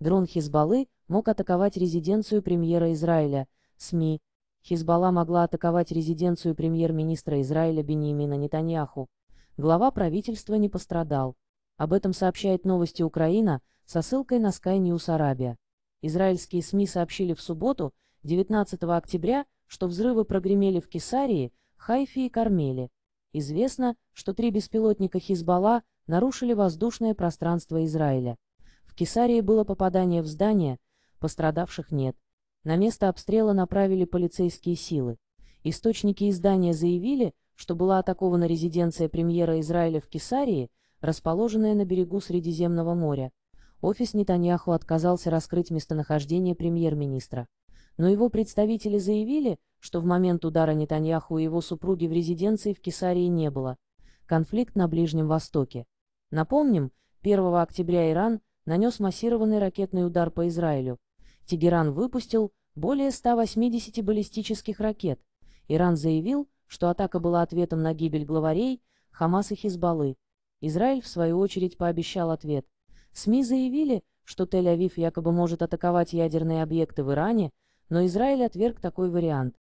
Дрон Хизбаллы мог атаковать резиденцию премьера Израиля, СМИ. Хизбалла могла атаковать резиденцию премьер-министра Израиля Беньямина Нетаньяху. Глава правительства не пострадал. Об этом сообщает новости Украина со ссылкой на Sky News Arabia. Израильские СМИ сообщили в субботу, 19 октября, что взрывы прогремели в Кесарии, Хайфе и Кармеле. Известно, что три беспилотника Хизбалла нарушили воздушное пространство Израиля. Кесарии было попадание в здание, пострадавших нет. На место обстрела направили полицейские силы. Источники издания заявили, что была атакована резиденция премьера Израиля в Кесарии, расположенная на берегу Средиземного моря. Офис Нетаньяху отказался раскрыть местонахождение премьер-министра. Но его представители заявили, что в момент удара Нетаньяху и его супруги в резиденции в Кесарии не было. Конфликт на Ближнем Востоке. Напомним, 1 октября Иран – нанес массированный ракетный удар по Израилю. Тегеран выпустил более 180 баллистических ракет. Иран заявил, что атака была ответом на гибель главарей Хамас и Хизбаллы. Израиль, в свою очередь, пообещал ответ. СМИ заявили, что Тель-Авив якобы может атаковать ядерные объекты в Иране, но Израиль отверг такой вариант.